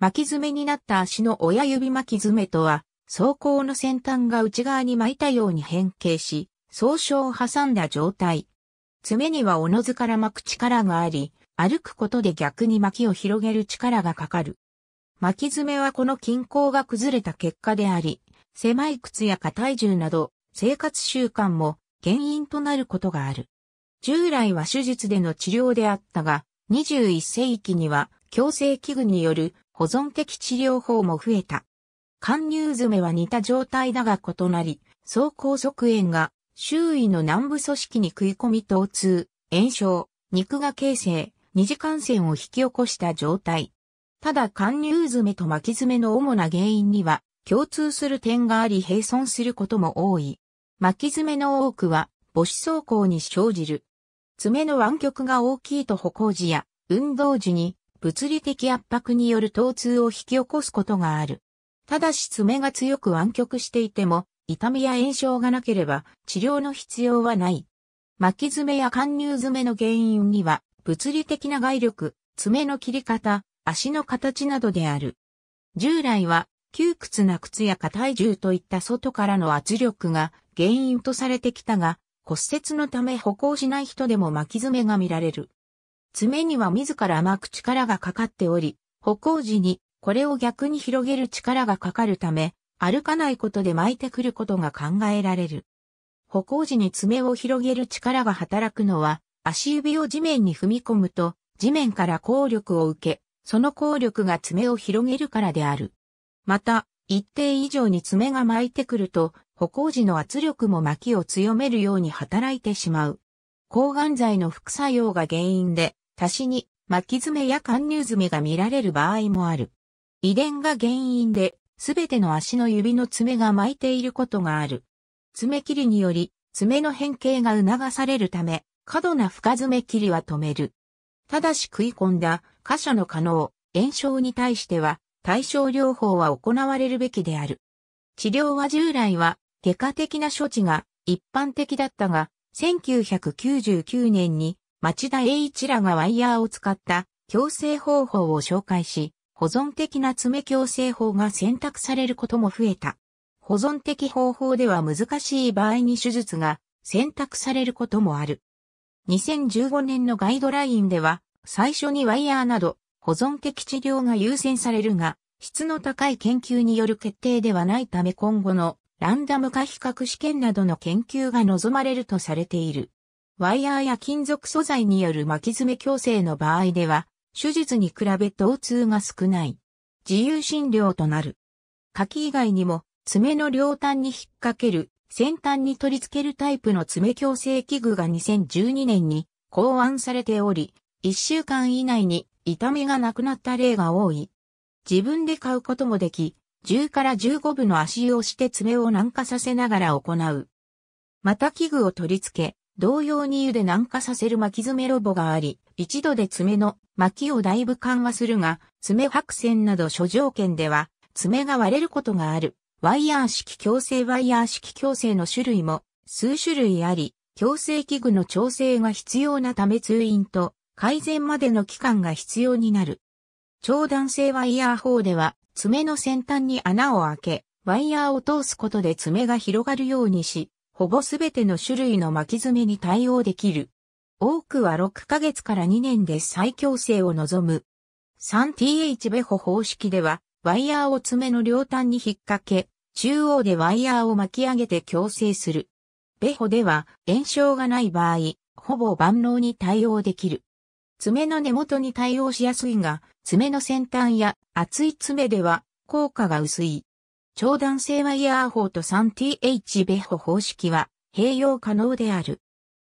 巻き爪になった足の親指巻き爪とは、走行の先端が内側に巻いたように変形し、総称を挟んだ状態。爪にはおのずから巻く力があり、歩くことで逆に巻きを広げる力がかかる。巻き爪はこの均衡が崩れた結果であり、狭い靴や下体重など、生活習慣も原因となることがある。従来は手術での治療であったが、21世紀には強制器具による保存的治療法も増えた。貫入爪は似た状態だが異なり、走行側炎が周囲の南部組織に食い込み疼痛、炎症、肉が形成、二次感染を引き起こした状態。ただ貫入爪と巻き爪の主な原因には共通する点があり併存することも多い。巻き爪の多くは母子走行に生じる。爪の湾曲が大きいと歩行時や運動時に物理的圧迫による疼痛を引き起こすことがある。ただし爪が強く湾曲していても、痛みや炎症がなければ治療の必要はない。巻き爪や貫入爪の原因には、物理的な外力、爪の切り方、足の形などである。従来は、窮屈な靴や硬い銃といった外からの圧力が原因とされてきたが、骨折のため歩行しない人でも巻き爪が見られる。爪には自ら巻く力がかかっており、歩行時にこれを逆に広げる力がかかるため、歩かないことで巻いてくることが考えられる。歩行時に爪を広げる力が働くのは、足指を地面に踏み込むと、地面から効力を受け、その効力が爪を広げるからである。また、一定以上に爪が巻いてくると、歩行時の圧力も巻きを強めるように働いてしまう。抗がん剤の副作用が原因で、足しに巻き爪や貫入爪が見られる場合もある。遺伝が原因で、すべての足の指の爪が巻いていることがある。爪切りにより、爪の変形が促されるため、過度な深爪切りは止める。ただし食い込んだ箇所の可能、炎症に対しては、対症療法は行われるべきである。治療は従来は、外科的な処置が一般的だったが、1999年に町田栄一らがワイヤーを使った矯正方法を紹介し、保存的な爪矯正法が選択されることも増えた。保存的方法では難しい場合に手術が選択されることもある。2015年のガイドラインでは、最初にワイヤーなど保存的治療が優先されるが、質の高い研究による決定ではないため今後のランダム化比較試験などの研究が望まれるとされている。ワイヤーや金属素材による巻き爪矯正の場合では、手術に比べ疼痛が少ない。自由診療となる。柿以外にも、爪の両端に引っ掛ける、先端に取り付けるタイプの爪矯正器具が2012年に考案されており、1週間以内に痛みがなくなった例が多い。自分で買うこともでき、10から15部の足湯をして爪を軟化させながら行う。また器具を取り付け、同様に湯で軟化させる巻き爪ロボがあり、一度で爪の巻きをだいぶ緩和するが、爪白線など諸条件では、爪が割れることがある。ワイヤー式矯正ワイヤー式矯正の種類も数種類あり、矯正器具の調整が必要なため通院と改善までの期間が必要になる。長弾性ワイヤー法では、爪の先端に穴を開け、ワイヤーを通すことで爪が広がるようにし、ほぼすべての種類の巻き爪に対応できる。多くは6ヶ月から2年で再矯正を望む。3th ベホ方式では、ワイヤーを爪の両端に引っ掛け、中央でワイヤーを巻き上げて矯正する。ベホでは、炎症がない場合、ほぼ万能に対応できる。爪の根元に対応しやすいが、爪の先端や厚い爪では効果が薄い。超弾性ワイヤー法と 3th ベホ方式は併用可能である。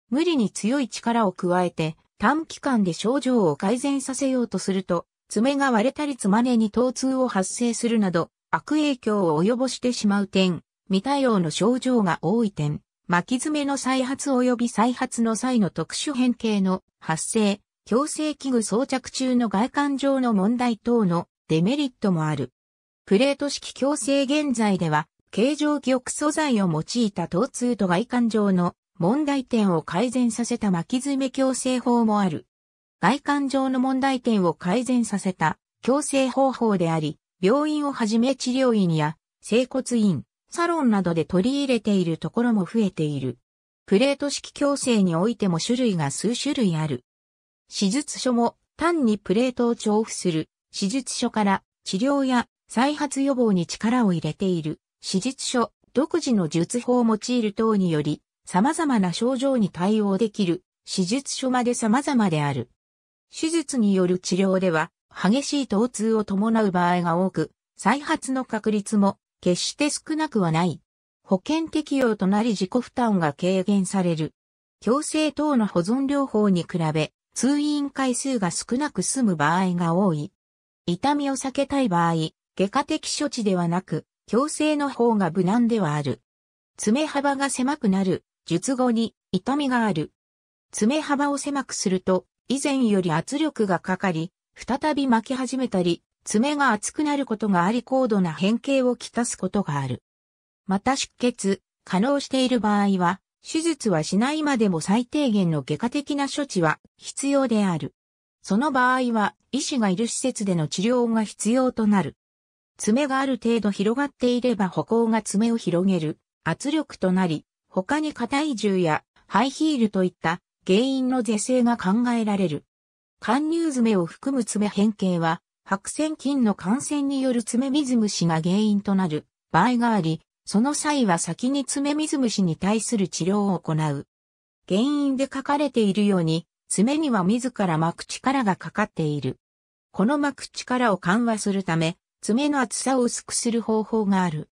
無理に強い力を加えて短期間で症状を改善させようとすると、爪が割れたり爪根に疼痛を発生するなど、悪影響を及ぼしてしまう点、未対応の症状が多い点、巻き爪の再発及び再発の際の特殊変形の発生、矯正器具装着中の外観上の問題等のデメリットもある。プレート式強制現在では、形状記憶素材を用いた疼痛と外観上の問題点を改善させた巻き爪矯正法もある。外観上の問題点を改善させた矯正方法であり、病院をはじめ治療院や整骨院、サロンなどで取り入れているところも増えている。プレート式矯正においても種類が数種類ある。手術書も単にプレートを重複する手術書から治療や再発予防に力を入れている、手術書、独自の術法を用いる等により、様々な症状に対応できる、手術書まで様々である。手術による治療では、激しい疼痛を伴う場合が多く、再発の確率も決して少なくはない。保険適用となり自己負担が軽減される。強制等の保存療法に比べ、通院回数が少なく済む場合が多い。痛みを避けたい場合、外科的処置ではなく、矯正の方が無難ではある。爪幅が狭くなる、術後に痛みがある。爪幅を狭くすると、以前より圧力がかかり、再び巻き始めたり、爪が厚くなることがあり高度な変形をきたすことがある。また出血、可能している場合は、手術はしないまでも最低限の外科的な処置は必要である。その場合は、医師がいる施設での治療が必要となる。爪がある程度広がっていれば歩行が爪を広げる圧力となり、他に硬い重やハイヒールといった原因の是正が考えられる。貫入爪を含む爪変形は、白線菌の感染による爪水虫が原因となる場合があり、その際は先に爪水虫に対する治療を行う。原因で書かれているように、爪には自ら巻く力がかかっている。この巻く力を緩和するため、爪の厚さを薄くする方法がある。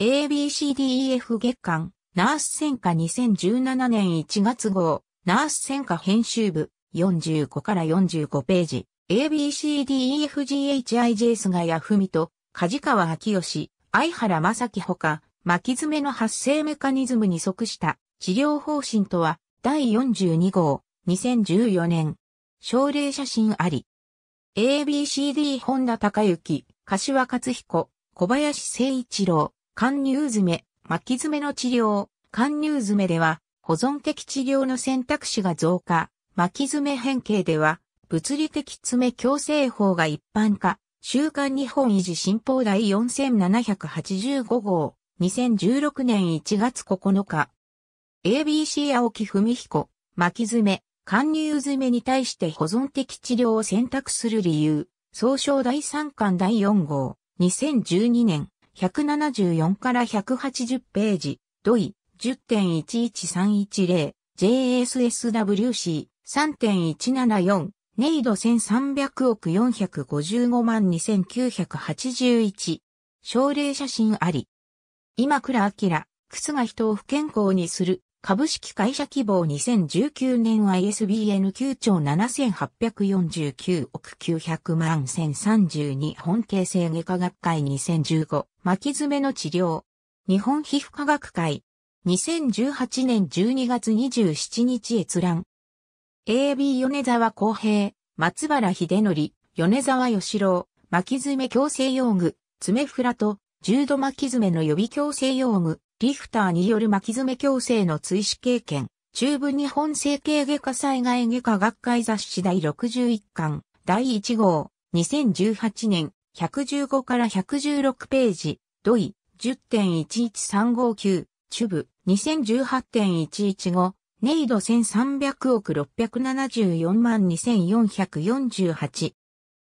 ABCDEF 月間、ナース戦科2017年1月号、ナース戦科編集部、45から45ページ、ABCDEFGHIJS がヤフミと、梶川明義、相原正樹ほか、巻き爪の発生メカニズムに即した治療方針とは、第42号、2014年、症例写真あり。ABCD 本田隆之、柏勝彦、小林誠一郎、貫入爪、巻き爪の治療、貫入爪では、保存的治療の選択肢が増加、巻き爪変形では、物理的爪矯正法が一般化、週刊日本維持新報第4785号、2016年1月9日。ABC 青木文彦、巻き爪、貫入爪に対して保存的治療を選択する理由。総称第3巻第4号、2012年、174から180ページ、土井、10.11310、JSSWC、3.174、ネイド1300億455万2981。奨励写真あり。今倉明、靴が人を不健康にする、株式会社希望2019年 ISBN 9兆7849億900万1032本形成外科学会2015巻き爪の治療日本皮膚科学会2018年12月27日閲覧 AB 米沢公平松原秀則米沢義郎巻き爪矯正用具爪フラと重度巻き爪の予備矯正用具リフターによる巻き爪矯正の追試経験、中部日本整形外科災害外科学会雑誌第61巻、第1号、2018年、115から116ページ、土井、10.11359、中部、2018.115、ネイド1300億674万2448。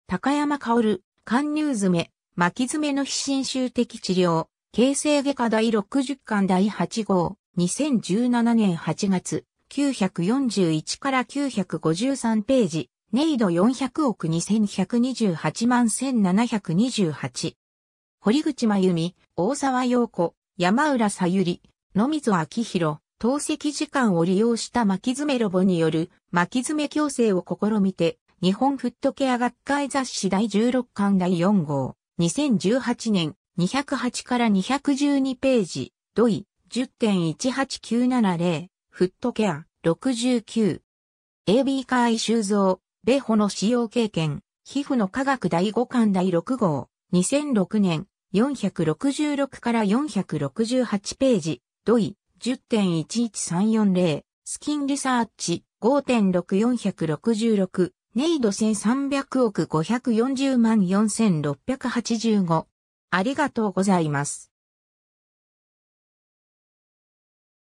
高山薫、貫入爪、巻き爪の非侵襲的治療、形成外科第60巻第8号、2017年8月、941から953ページ、ネイド400億2128万1728。堀口真由美、大沢陽子、山浦さゆり、野水昭弘、透析時間を利用した巻き爪ロボによる巻き爪矯正を試みて、日本フットケア学会雑誌第16巻第4号、2018年208から212ページ、ドイ、10.18970、フットケア、69。AB 会収蔵、ベホの使用経験、皮膚の科学第5巻第6号、2006年、466から468ページ、ドイ、10.11340、スキンリサーチ、5.6466、ネイド1300億540万4685。ありがとうございます。